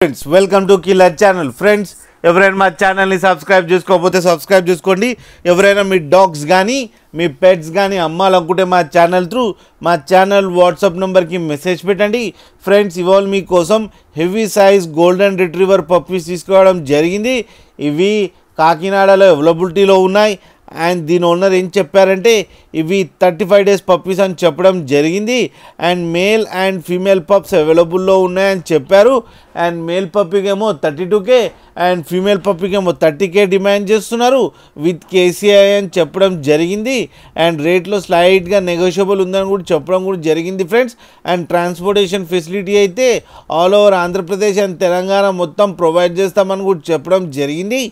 friends welcome to killer channel friends ఎవరైనా మా ఛానల్ని సబ్స్క్రైబ్ చేసుకోకపోతే సబ్స్క్రైబ్ చేసుకోండి ఎవరైనా మీ డాగ్స్ కానీ మీ పెట్స్ కానీ అమ్మాలనుకుంటే మా ఛానల్ త్రూ మా ఛానల్ వాట్సాప్ నెంబర్కి మెసేజ్ పెట్టండి ఫ్రెండ్స్ ఇవాళ మీకోసం heavy size golden retriever puppies తీసుకోవడం జరిగింది ఇవి కాకినాడలో అవైలబిలిటీలో ఉన్నాయి అండ్ దీని ఓనర్ ఏం చెప్పారంటే ఇవి థర్టీ ఫైవ్ డేస్ పప్పీస్ అని చెప్పడం జరిగింది and male and female pups అవైలబుల్లో ఉన్నాయని చెప్పారు అండ్ మేల్ పప్పీకేమో thirty two K and female పప్పీకేమో థర్టీ కే డిమాండ్ చేస్తున్నారు విత్ కేసీఐ అని చెప్పడం జరిగింది అండ్ రేట్లో స్లైట్గా నెగోషియబుల్ ఉందని కూడా చెప్పడం కూడా జరిగింది ఫ్రెండ్స్ అండ్ ట్రాన్స్పోర్టేషన్ ఫెసిలిటీ అయితే all over Andhra Pradesh and Telangana మొత్తం ప్రొవైడ్ చేస్తామని కూడా చెప్పడం జరిగింది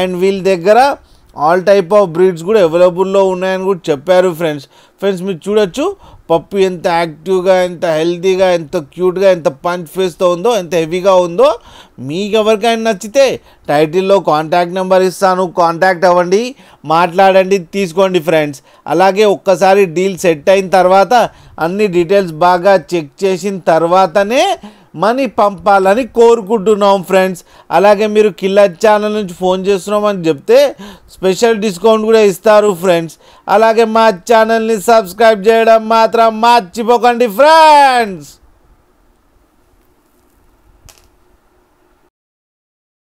అండ్ వీళ్ళ దగ్గర ఆల్ టైప్ ఆఫ్ బ్రీడ్స్ కూడా అవైలబుల్లో ఉన్నాయని కూడా చెప్పారు ఫ్రెండ్స్ ఫ్రెండ్స్ మీరు చూడొచ్చు పప్పు ఎంత యాక్టివ్గా ఎంత హెల్తీగా ఎంత క్యూట్గా ఎంత పంచ్ ఫేస్తో ఉందో ఎంత హెవీగా ఉందో మీకు ఎవరికైనా నచ్చితే టైటిల్లో కాంటాక్ట్ నెంబర్ ఇస్తాను కాంటాక్ట్ అవ్వండి మాట్లాడండి తీసుకోండి ఫ్రెండ్స్ అలాగే ఒక్కసారి డీల్ సెట్ అయిన తర్వాత అన్ని డీటెయిల్స్ బాగా చెక్ చేసిన తర్వాతనే మనీ పంపాలని కోరుకుంటున్నాం ఫ్రెండ్స్ అలాగే మీరు కిల్లా ఛానల్ నుంచి ఫోన్ చేస్తున్నామని చెప్తే స్పెషల్ డిస్కౌంట్ కూడా ఇస్తారు ఫ్రెండ్స్ అలాగే మా ఛానల్ని సబ్స్క్రైబ్ చేయడం మాత్రం మర్చిపోకండి ఫ్రెండ్స్